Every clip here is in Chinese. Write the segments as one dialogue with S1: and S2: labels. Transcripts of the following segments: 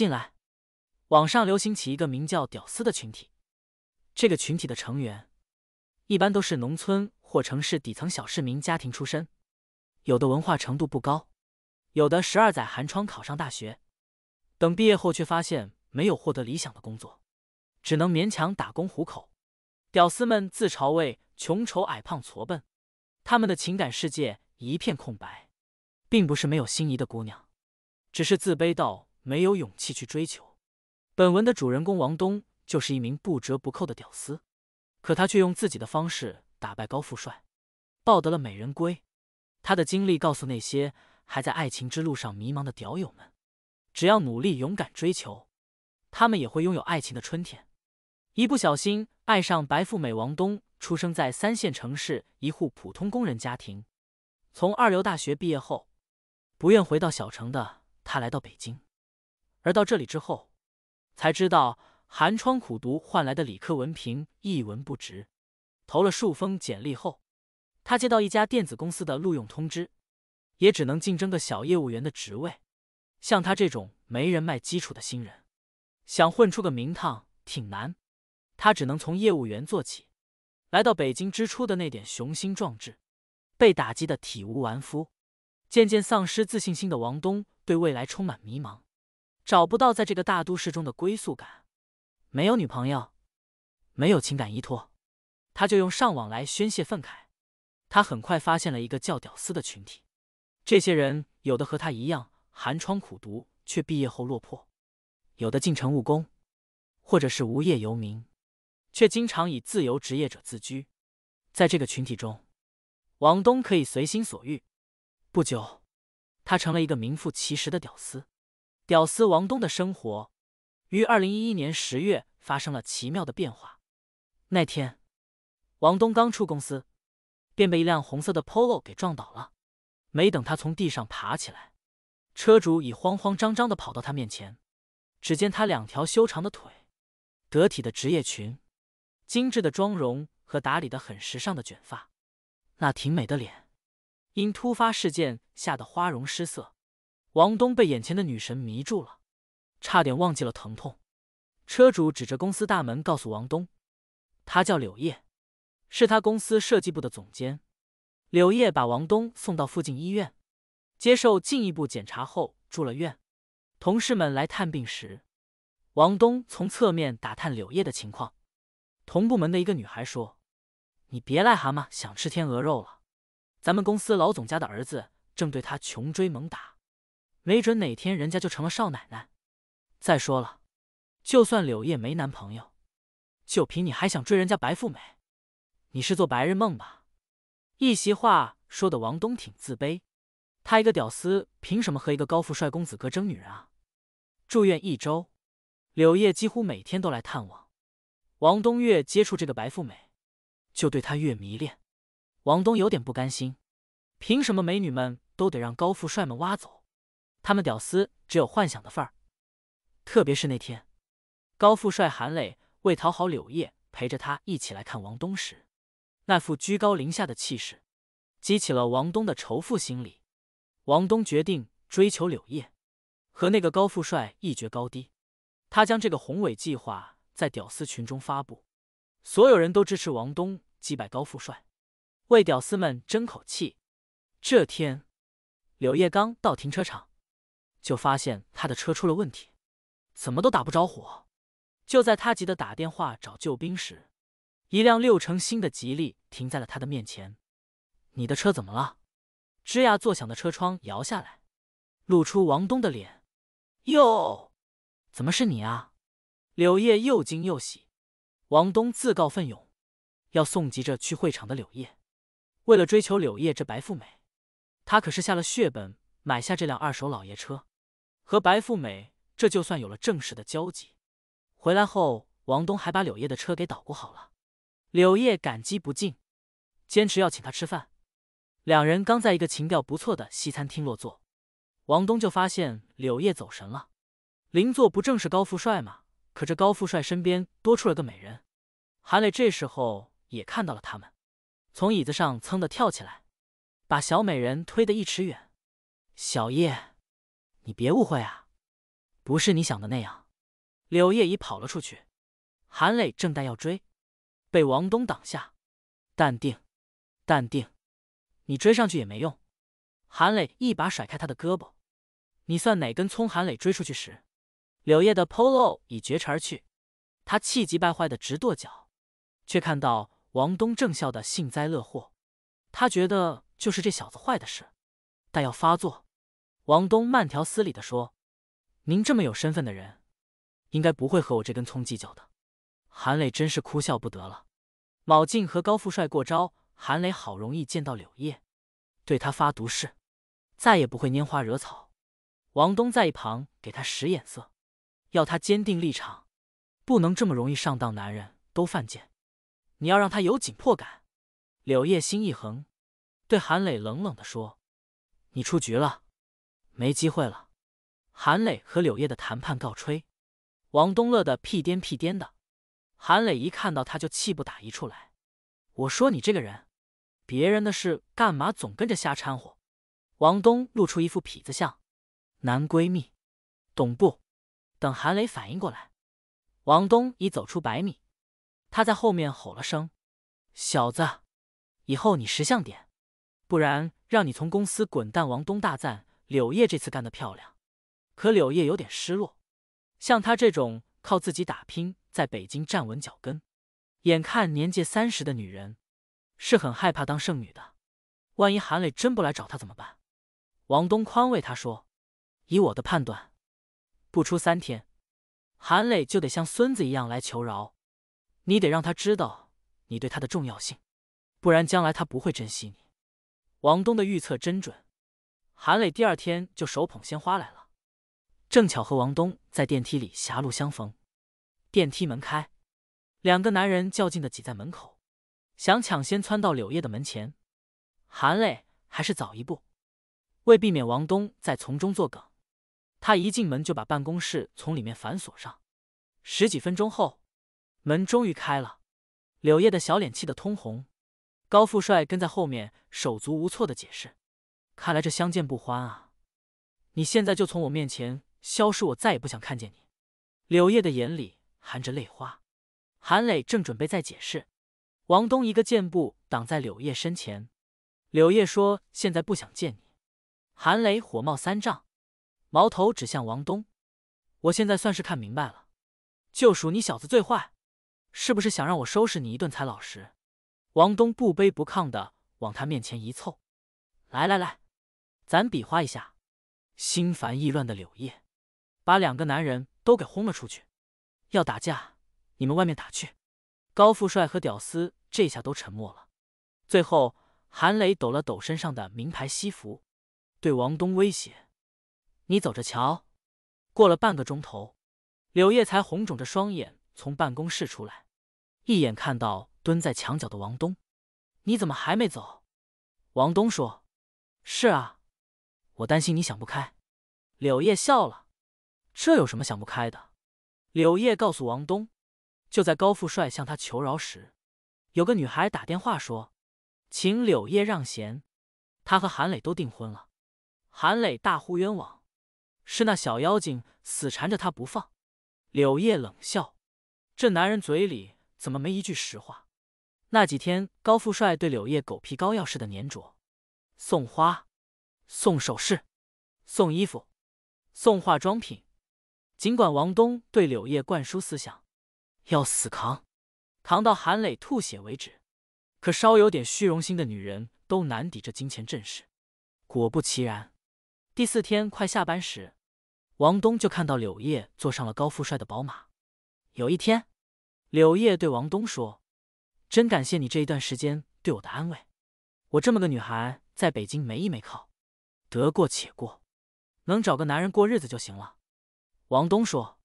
S1: 进来，网上流行起一个名叫“屌丝”的群体。这个群体的成员，一般都是农村或城市底层小市民家庭出身，有的文化程度不高，有的十二载寒窗考上大学，等毕业后却发现没有获得理想的工作，只能勉强打工糊口。屌丝们自嘲为“穷丑矮胖矬笨”，他们的情感世界一片空白，并不是没有心仪的姑娘，只是自卑到。没有勇气去追求。本文的主人公王东就是一名不折不扣的屌丝，可他却用自己的方式打败高富帅，抱得了美人归。他的经历告诉那些还在爱情之路上迷茫的屌友们，只要努力勇敢追求，他们也会拥有爱情的春天。一不小心爱上白富美，王东出生在三线城市一户普通工人家庭，从二流大学毕业后，不愿回到小城的他来到北京。而到这里之后，才知道寒窗苦读换来的理科文凭一文不值。投了数封简历后，他接到一家电子公司的录用通知，也只能竞争个小业务员的职位。像他这种没人脉基础的新人，想混出个名堂挺难。他只能从业务员做起。来到北京之初的那点雄心壮志，被打击的体无完肤。渐渐丧失自信心的王东，对未来充满迷茫。找不到在这个大都市中的归宿感，没有女朋友，没有情感依托，他就用上网来宣泄愤慨。他很快发现了一个叫“屌丝”的群体，这些人有的和他一样寒窗苦读却毕业后落魄，有的进城务工，或者是无业游民，却经常以自由职业者自居。在这个群体中，王东可以随心所欲。不久，他成了一个名副其实的屌丝。屌丝王东的生活，于二零一一年十月发生了奇妙的变化。那天，王东刚出公司，便被一辆红色的 Polo 给撞倒了。没等他从地上爬起来，车主已慌慌张张的跑到他面前。只见他两条修长的腿，得体的职业裙，精致的妆容和打理的很时尚的卷发，那挺美的脸，因突发事件吓得花容失色。王东被眼前的女神迷住了，差点忘记了疼痛。车主指着公司大门告诉王东：“她叫柳叶，是他公司设计部的总监。”柳叶把王东送到附近医院，接受进一步检查后住了院。同事们来探病时，王东从侧面打探柳叶的情况。同部门的一个女孩说：“你别癞蛤蟆想吃天鹅肉了，咱们公司老总家的儿子正对他穷追猛打。”没准哪天人家就成了少奶奶。再说了，就算柳叶没男朋友，就凭你还想追人家白富美？你是做白日梦吧？一席话说的王东挺自卑。他一个屌丝，凭什么和一个高富帅公子哥争女人啊？住院一周，柳叶几乎每天都来探望。王东越接触这个白富美，就对她越迷恋。王东有点不甘心，凭什么美女们都得让高富帅们挖走？他们屌丝只有幻想的份儿，特别是那天，高富帅韩磊为讨好柳叶，陪着他一起来看王东时，那副居高临下的气势，激起了王东的仇富心理。王东决定追求柳叶，和那个高富帅一决高低。他将这个宏伟计划在屌丝群中发布，所有人都支持王东击败高富帅，为屌丝们争口气。这天，柳叶刚到停车场。就发现他的车出了问题，怎么都打不着火。就在他急得打电话找救兵时，一辆六成新的吉利停在了他的面前。“你的车怎么了？”吱呀作响的车窗摇下来，露出王东的脸。“哟，怎么是你啊？”柳叶又惊又喜。王东自告奋勇，要送急着去会场的柳叶。为了追求柳叶这白富美，他可是下了血本买下这辆二手老爷车。和白富美，这就算有了正式的交集。回来后，王东还把柳叶的车给捣鼓好了。柳叶感激不尽，坚持要请他吃饭。两人刚在一个情调不错的西餐厅落座，王东就发现柳叶走神了。邻座不正是高富帅吗？可这高富帅身边多出了个美人。韩磊这时候也看到了他们，从椅子上噌的跳起来，把小美人推得一尺远。小叶。你别误会啊，不是你想的那样。柳叶已跑了出去，韩磊正待要追，被王东挡下。淡定，淡定，你追上去也没用。韩磊一把甩开他的胳膊，你算哪根葱？韩磊追出去时，柳叶的 polo 已绝尘而去，他气急败坏的直跺脚，却看到王东正笑的幸灾乐祸。他觉得就是这小子坏的事，但要发作。王东慢条斯理地说：“您这么有身份的人，应该不会和我这根葱计较的。”韩磊真是哭笑不得了。卯劲和高富帅过招，韩磊好容易见到柳叶，对他发毒誓，再也不会拈花惹草。王东在一旁给他使眼色，要他坚定立场，不能这么容易上当。男人都犯贱，你要让他有紧迫感。柳叶心一横，对韩磊冷冷地说：“你出局了。”没机会了，韩磊和柳叶的谈判告吹。王东乐的屁颠屁颠的，韩磊一看到他就气不打一处来。我说你这个人，别人的事干嘛总跟着瞎掺和？王东露出一副痞子相，男闺蜜，懂不？等韩磊反应过来，王东已走出百米，他在后面吼了声：“小子，以后你识相点，不然让你从公司滚蛋！”王东大赞。柳叶这次干得漂亮，可柳叶有点失落。像她这种靠自己打拼在北京站稳脚跟，眼看年届三十的女人，是很害怕当剩女的。万一韩磊真不来找她怎么办？王东宽慰她说：“以我的判断，不出三天，韩磊就得像孙子一样来求饶。你得让他知道你对他的重要性，不然将来他不会珍惜你。”王东的预测真准。韩磊第二天就手捧鲜花来了，正巧和王东在电梯里狭路相逢。电梯门开，两个男人较劲的挤在门口，想抢先窜到柳叶的门前。韩磊还是早一步，为避免王东在从中作梗，他一进门就把办公室从里面反锁上。十几分钟后，门终于开了，柳叶的小脸气得通红，高富帅跟在后面手足无措的解释。看来这相见不欢啊！你现在就从我面前消失，我再也不想看见你。柳叶的眼里含着泪花，韩磊正准备再解释，王东一个箭步挡在柳叶身前。柳叶说：“现在不想见你。”韩磊火冒三丈，矛头指向王东：“我现在算是看明白了，就属你小子最坏，是不是想让我收拾你一顿才老实？”王东不卑不亢的往他面前一凑：“来来来。”咱比划一下，心烦意乱的柳叶，把两个男人都给轰了出去。要打架，你们外面打去。高富帅和屌丝这下都沉默了。最后，韩磊抖了抖身上的名牌西服，对王东威胁：“你走着瞧。”过了半个钟头，柳叶才红肿着双眼从办公室出来，一眼看到蹲在墙角的王东：“你怎么还没走？”王东说：“是啊。”我担心你想不开，柳叶笑了，这有什么想不开的？柳叶告诉王东，就在高富帅向他求饶时，有个女孩打电话说，请柳叶让贤，他和韩磊都订婚了。韩磊大呼冤枉，是那小妖精死缠着他不放。柳叶冷笑，这男人嘴里怎么没一句实话？那几天高富帅对柳叶狗皮膏药似的粘着，送花。送首饰，送衣服，送化妆品。尽管王东对柳叶灌输思想，要死扛，扛到韩磊吐血为止，可稍有点虚荣心的女人，都难抵这金钱阵势。果不其然，第四天快下班时，王东就看到柳叶坐上了高富帅的宝马。有一天，柳叶对王东说：“真感谢你这一段时间对我的安慰，我这么个女孩，在北京没依没靠。”得过且过，能找个男人过日子就行了。王东说：“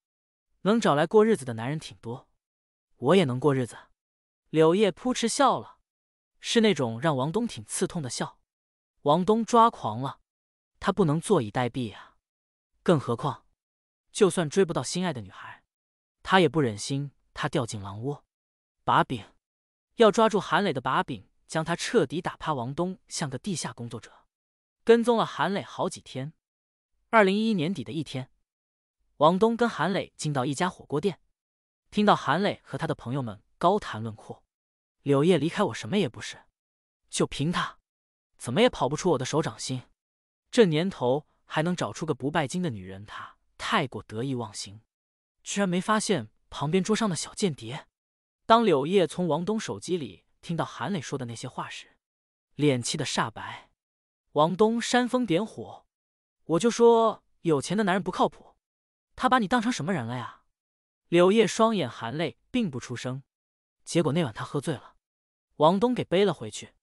S1: 能找来过日子的男人挺多，我也能过日子。”柳叶扑哧笑了，是那种让王东挺刺痛的笑。王东抓狂了，他不能坐以待毙呀！更何况，就算追不到心爱的女孩，他也不忍心她掉进狼窝。把柄，要抓住韩磊的把柄，将他彻底打趴。王东像个地下工作者。跟踪了韩磊好几天。二零一一年底的一天，王东跟韩磊进到一家火锅店，听到韩磊和他的朋友们高谈论阔：“柳叶离开我什么也不是，就凭他，怎么也跑不出我的手掌心。这年头还能找出个不拜金的女人，他太过得意忘形，居然没发现旁边桌上的小间谍。”当柳叶从王东手机里听到韩磊说的那些话时，脸气得煞白。王东煽风点火，我就说有钱的男人不靠谱。他把你当成什么人了呀？柳叶双眼含泪，并不出声。结果那晚他喝醉了，王东给背了回去。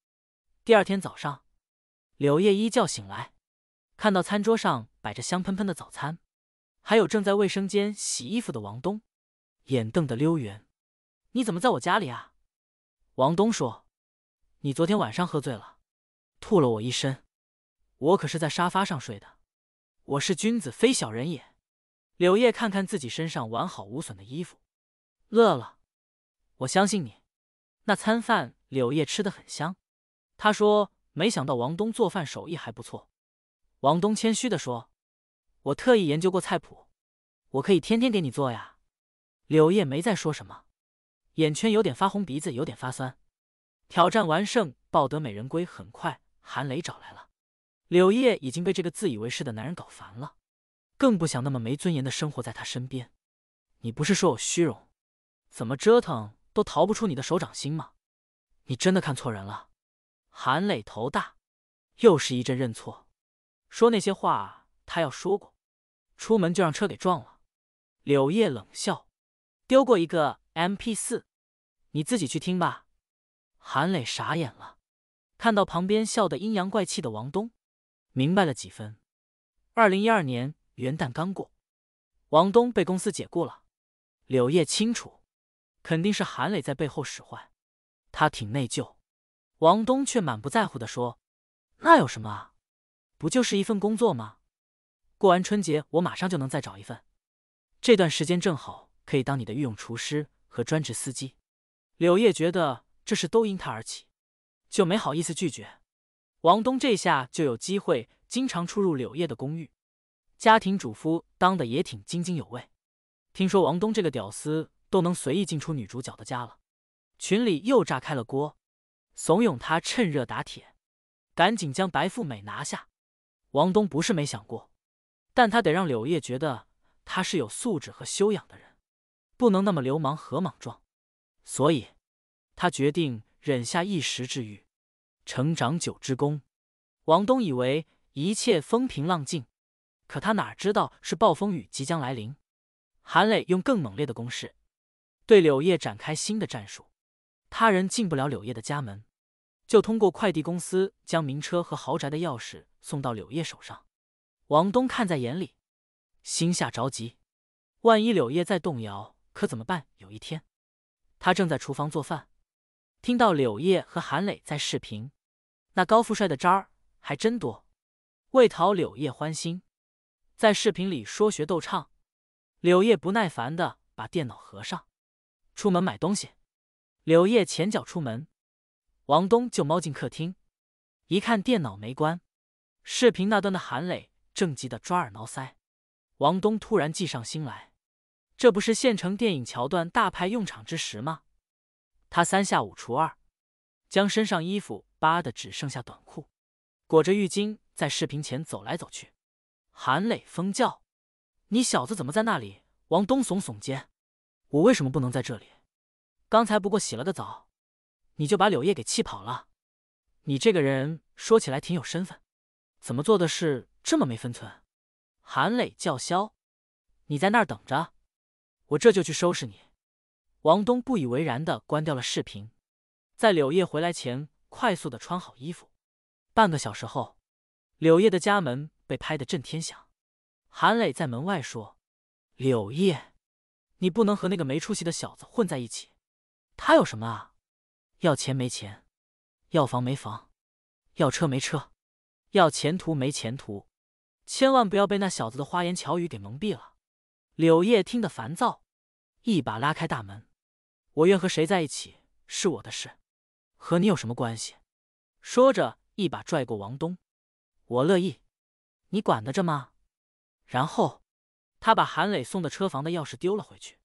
S1: 第二天早上，柳叶一觉醒来，看到餐桌上摆着香喷喷的早餐，还有正在卫生间洗衣服的王东，眼瞪得溜圆。你怎么在我家里啊？王东说：“你昨天晚上喝醉了，吐了我一身。”我可是在沙发上睡的，我是君子非小人也。柳叶看看自己身上完好无损的衣服，乐了。我相信你。那餐饭柳叶吃的很香，他说没想到王东做饭手艺还不错。王东谦虚的说：“我特意研究过菜谱，我可以天天给你做呀。”柳叶没再说什么，眼圈有点发红，鼻子有点发酸。挑战完胜，抱得美人归。很快，韩磊找来了。柳叶已经被这个自以为是的男人搞烦了，更不想那么没尊严的生活在他身边。你不是说我虚荣，怎么折腾都逃不出你的手掌心吗？你真的看错人了。韩磊头大，又是一阵认错，说那些话他要说过，出门就让车给撞了。柳叶冷笑，丢过一个 M P 四，你自己去听吧。韩磊傻眼了，看到旁边笑得阴阳怪气的王东。明白了几分。二零一二年元旦刚过，王东被公司解雇了。柳叶清楚，肯定是韩磊在背后使坏，他挺内疚。王东却满不在乎的说：“那有什么啊，不就是一份工作吗？过完春节我马上就能再找一份，这段时间正好可以当你的御用厨师和专职司机。”柳叶觉得这事都因他而起，就没好意思拒绝。王东这下就有机会经常出入柳叶的公寓，家庭主夫当的也挺津津有味。听说王东这个屌丝都能随意进出女主角的家了，群里又炸开了锅，怂恿他趁热打铁，赶紧将白富美拿下。王东不是没想过，但他得让柳叶觉得他是有素质和修养的人，不能那么流氓和莽撞，所以，他决定忍下一时之欲。成长九之功，王东以为一切风平浪静，可他哪知道是暴风雨即将来临。韩磊用更猛烈的攻势对柳叶展开新的战术，他人进不了柳叶的家门，就通过快递公司将名车和豪宅的钥匙送到柳叶手上。王东看在眼里，心下着急，万一柳叶再动摇，可怎么办？有一天，他正在厨房做饭。听到柳叶和韩磊在视频，那高富帅的招儿还真多。为讨柳叶欢心，在视频里说学逗唱。柳叶不耐烦的把电脑合上，出门买东西。柳叶前脚出门，王东就猫进客厅，一看电脑没关，视频那端的韩磊正急得抓耳挠腮。王东突然计上心来，这不是现成电影桥段大派用场之时吗？他三下五除二，将身上衣服扒的只剩下短裤，裹着浴巾在视频前走来走去。韩磊疯叫：“你小子怎么在那里？”王东耸耸肩：“我为什么不能在这里？刚才不过洗了个澡，你就把柳叶给气跑了。你这个人说起来挺有身份，怎么做的事这么没分寸？”韩磊叫嚣：“你在那儿等着，我这就去收拾你。”王东不以为然的关掉了视频，在柳叶回来前快速的穿好衣服。半个小时后，柳叶的家门被拍得震天响。韩磊在门外说：“柳叶，你不能和那个没出息的小子混在一起。他有什么啊？要钱没钱，要房没房，要车没车，要前途没前途。千万不要被那小子的花言巧语给蒙蔽了。”柳叶听得烦躁，一把拉开大门。我愿和谁在一起是我的事，和你有什么关系？说着，一把拽过王东，我乐意，你管得着吗？然后，他把韩磊送的车房的钥匙丢了回去，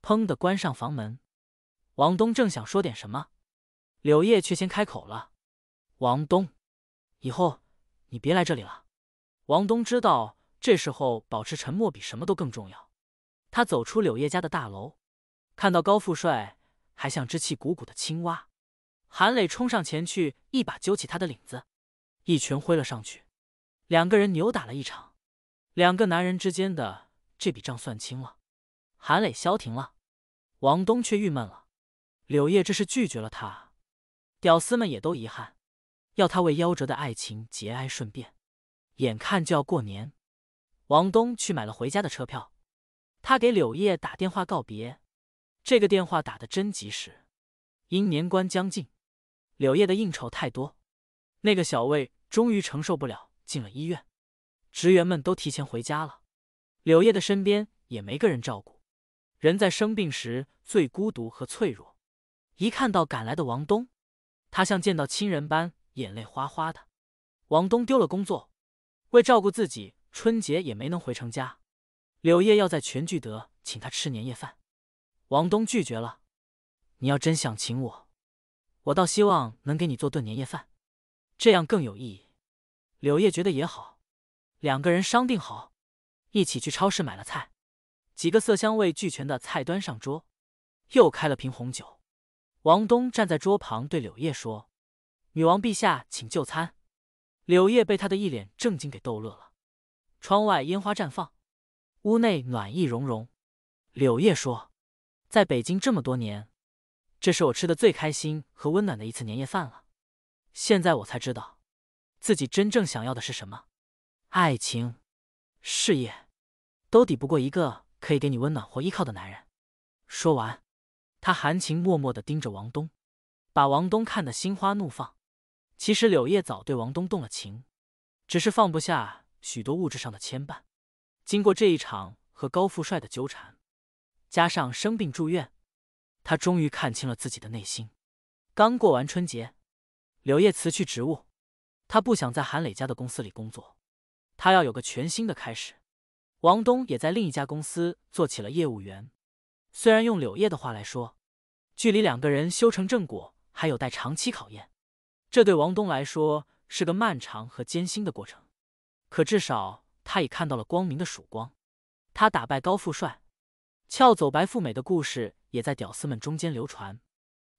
S1: 砰的关上房门。王东正想说点什么，柳叶却先开口了：“王东，以后你别来这里了。”王东知道这时候保持沉默比什么都更重要，他走出柳叶家的大楼。看到高富帅还像只气鼓鼓的青蛙，韩磊冲上前去，一把揪起他的领子，一拳挥了上去。两个人扭打了一场，两个男人之间的这笔账算清了。韩磊消停了，王东却郁闷了。柳叶这是拒绝了他，屌丝们也都遗憾，要他为夭折的爱情节哀顺变。眼看就要过年，王东去买了回家的车票，他给柳叶打电话告别。这个电话打得真及时。因年关将近，柳叶的应酬太多，那个小魏终于承受不了，进了医院。职员们都提前回家了，柳叶的身边也没个人照顾。人在生病时最孤独和脆弱。一看到赶来的王东，他像见到亲人般，眼泪哗哗的。王东丢了工作，为照顾自己，春节也没能回成家。柳叶要在全聚德请他吃年夜饭。王东拒绝了。你要真想请我，我倒希望能给你做顿年夜饭，这样更有意义。柳叶觉得也好，两个人商定好，一起去超市买了菜，几个色香味俱全的菜端上桌，又开了瓶红酒。王东站在桌旁对柳叶说：“女王陛下，请就餐。”柳叶被他的一脸正经给逗乐了。窗外烟花绽放，屋内暖意融融。柳叶说。在北京这么多年，这是我吃的最开心和温暖的一次年夜饭了。现在我才知道，自己真正想要的是什么。爱情、事业，都抵不过一个可以给你温暖或依靠的男人。说完，他含情脉脉的盯着王东，把王东看得心花怒放。其实柳叶早对王东动了情，只是放不下许多物质上的牵绊。经过这一场和高富帅的纠缠。加上生病住院，他终于看清了自己的内心。刚过完春节，柳叶辞去职务，他不想在韩磊家的公司里工作，他要有个全新的开始。王东也在另一家公司做起了业务员。虽然用柳叶的话来说，距离两个人修成正果还有待长期考验，这对王东来说是个漫长和艰辛的过程。可至少他已看到了光明的曙光。他打败高富帅。撬走白富美的故事也在屌丝们中间流传。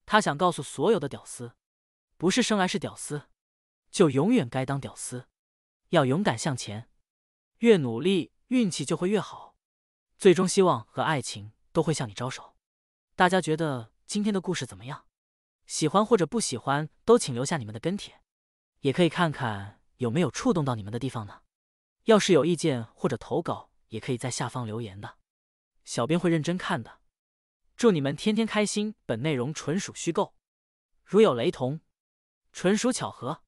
S1: 他想告诉所有的屌丝：不是生来是屌丝，就永远该当屌丝；要勇敢向前，越努力，运气就会越好。最终，希望和爱情都会向你招手。大家觉得今天的故事怎么样？喜欢或者不喜欢，都请留下你们的跟帖。也可以看看有没有触动到你们的地方呢？要是有意见或者投稿，也可以在下方留言的。小编会认真看的，祝你们天天开心。本内容纯属虚构，如有雷同，纯属巧合。